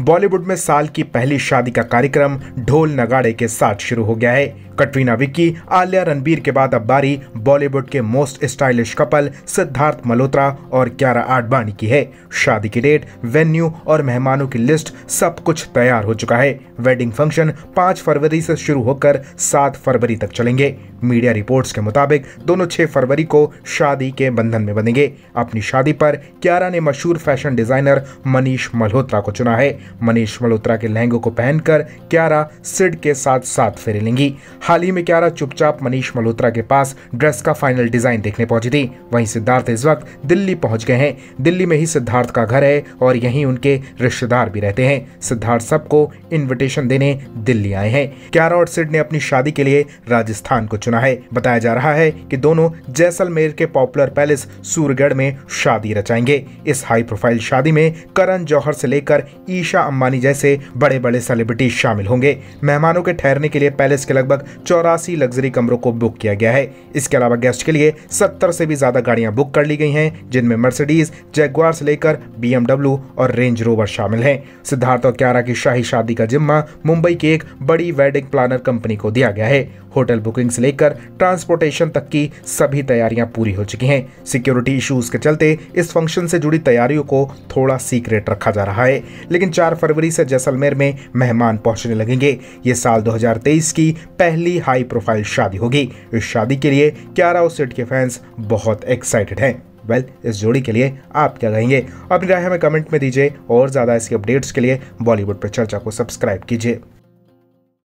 बॉलीवुड में साल की पहली शादी का कार्यक्रम ढोल नगाड़े के साथ शुरू हो गया है कटरीना विक्की आलिया रणबीर के बाद अब बारी बॉलीवुड के most stylish couple Siddharth Malhotra और क्यारा आडवाणी की है शादी की डेट वेन्यू और मेहमानों की लिस्ट सब कुछ तैयार हो चुका है वेडिंग फंक्शन 5 फरवरी से शुरू होकर 7 फरवरी तक चलेंगे मीडिया रिपोर्ट्स के मुताबिक दोनों 6 फरवरी को शादी के बंधन में बनेंगे अपनी शादी पर क्यारा ने मशहूर फैशन डिजाइनर मनीष मल्होत्रा को चुना है मनीष मल्होत्रा के लहंगों को पहनकर क्यारा सिड के साथ साथ फेरे लेंगी हाल ही में क्यारा चुपचाप मनीष मल्होत्रा के पास ड्रेस का फाइनल डिजाइन देखने पहुंची थी वहीं सिद्धार्थ इस वक्त दिल्ली पहुंच गए हैं दिल्ली में ही सिद्धार्थ का घर है और यहीं उनके रिश्तेदार भी रहते हैं सिद्धार्थ सबको इन्विटेशन देने दिल्ली आए हैं क्यारा और सिड ने अपनी शादी के लिए राजस्थान को चुना है बताया जा रहा है कि दोनों जैसलमेर के पॉपुलर पैलेस सूरगढ़ में शादी रचाएंगे इस हाई प्रोफाइल शादी में करण जौहर से लेकर ईशा ईशा अंबानी जैसे बड़े बड़े सेलिब्रिटीज शामिल होंगे मेहमानों के ठहरने के लिए पैलेस के लगभग चौरासी लग्जरी कमरों को बुक किया गया है इसके अलावा गेस्ट के लिए सत्तर से भी ज्यादा गाड़ियां बुक कर ली गई हैं जिनमें मर्सिडीज जैगवार से लेकर बीएमडब्ल्यू और रेंज रोवर शामिल हैं सिद्धार्थ और क्यारा की शाही शादी का जिम्मा मुंबई की एक बड़ी वेडिंग प्लानर कंपनी को दिया गया है होटल बुकिंग से लेकर ट्रांसपोर्टेशन तक की सभी तैयारियां पूरी हो चुकी हैं सिक्योरिटी इश्यूज के चलते इस फंक्शन से जुड़ी तैयारियों को थोड़ा सीक्रेट रखा जा रहा है लेकिन चार फरवरी से जैसलमेर में मेहमान पहुंचने लगेंगे ये साल 2023 की पहली हाई प्रोफाइल शादी होगी इस शादी के लिए क्यारा सीट के फैंस बहुत एक्साइटेड हैं वेल well, इस जोड़ी के लिए आप क्या कहेंगे अपनी राय हमें कमेंट में दीजिए और ज़्यादा इसके अपडेट्स के लिए बॉलीवुड पर चर्चा को सब्सक्राइब कीजिए